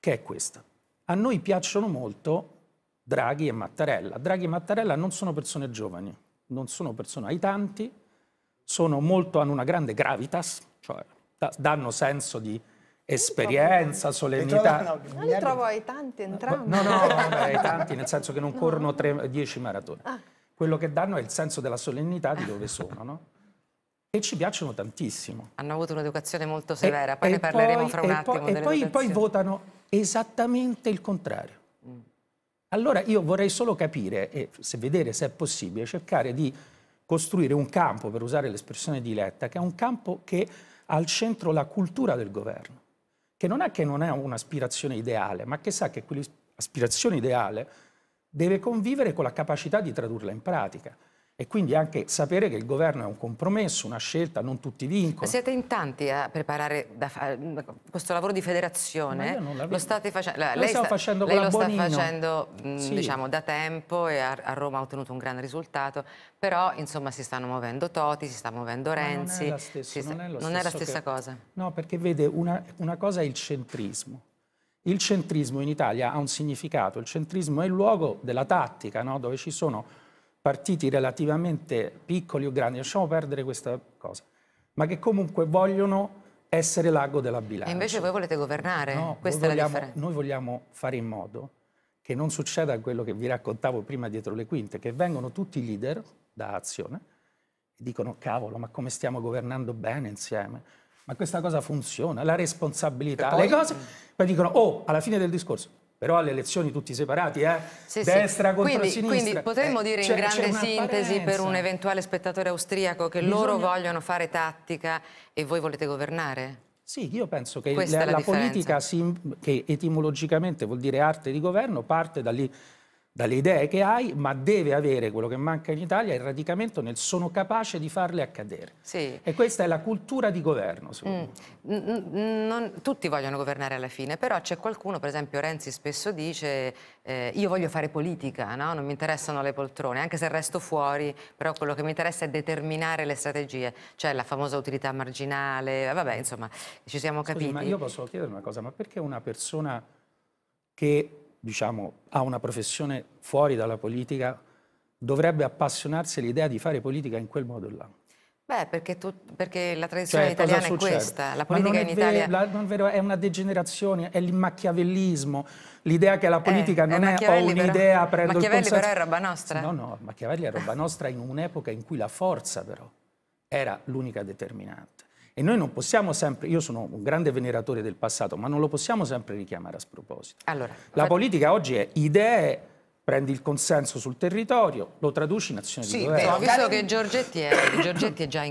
che è questa. A noi piacciono molto Draghi e Mattarella. Draghi e Mattarella non sono persone giovani, non sono persone ai tanti, molto, hanno una grande gravitas, cioè da, danno senso di esperienza, solennità. Non li trovo ai tanti entrambi. No, no, ai tanti, nel senso che non corrono 10 maratoni. Ah. Quello che danno è il senso della solennità di dove sono, no? E ci piacciono tantissimo. Hanno avuto un'educazione molto severa, poi e, ne parleremo poi, fra un attimo. E poi votano esattamente il contrario. Mm. Allora io vorrei solo capire e se vedere se è possibile cercare di costruire un campo, per usare l'espressione di Letta, che è un campo che ha al centro la cultura del governo, che non è che non è un'aspirazione ideale, ma che sa che quell'aspirazione ideale deve convivere con la capacità di tradurla in pratica. E quindi anche sapere che il governo è un compromesso, una scelta, non tutti vincono. Siete in tanti a preparare questo lavoro di federazione? io non Lo state facendo? La, lei sta, facendo lei lo Bonino. sta facendo mh, mm, sì. diciamo, da tempo e a, a, Roma ha ottenuto un grande risultato, però insomma si stanno muovendo Toti, si sta muovendo Renzi. Non è, stesso, sta, non è, non è la stessa che, cosa. No, perché vede, una, una cosa è il centrismo. Il centrismo in Italia ha un significato, il centrismo è il luogo della tattica, no? dove ci sono partiti relativamente piccoli o grandi, lasciamo perdere questa cosa, ma che comunque vogliono essere l'ago della bilancia. E invece voi volete governare, no, questa vogliamo, è la differenza. Noi vogliamo fare in modo che non succeda quello che vi raccontavo prima dietro le quinte, che vengono tutti i leader da azione e dicono cavolo, ma come stiamo governando bene insieme? Ma questa cosa funziona, la responsabilità, poi... le cose. Poi dicono, oh, alla fine del discorso, però alle elezioni tutti separati, eh? sì, destra sì. contro quindi, sinistra. Quindi potremmo eh, dire in grande sintesi per un eventuale spettatore austriaco che Bisogna... loro vogliono fare tattica e voi volete governare? Sì, io penso che Questa la, la politica, si, che etimologicamente vuol dire arte di governo, parte da lì dalle idee che hai, ma deve avere quello che manca in Italia, il radicamento nel sono capace di farle accadere. Sì. E questa è la cultura di governo, mm. Non, tutti vogliono governare alla fine, però c'è qualcuno, per esempio Renzi spesso dice eh, io voglio fare politica, no? non mi interessano le poltrone, anche se resto fuori, però quello che mi interessa è determinare le strategie, cioè la famosa utilità marginale, eh, vabbè, insomma, ci siamo capiti. Scusi, ma io posso chiedere una cosa, ma perché una persona che diciamo, ha una professione fuori dalla politica, dovrebbe appassionarsi all'idea di fare politica in quel modo là. Beh, perché, tu, perché la cioè, tradizione cioè, italiana è questa, la politica in Italia... la, non è, vero, è una degenerazione, è il macchiavellismo, l'idea che la eh, politica eh, non è, è un'idea... Prendo Machiavelli però è roba nostra. No, no, Machiavelli è roba nostra in un'epoca in cui la forza però era l'unica determinante. E noi non possiamo sempre, io sono un grande veneratore del passato, ma non lo possiamo sempre richiamare a sproposito. Allora, la politica oggi è idee, prendi il consenso sul territorio, lo traduci in azione sì, di governo. Sì, visto che Giorgetti è, Giorgetti è già in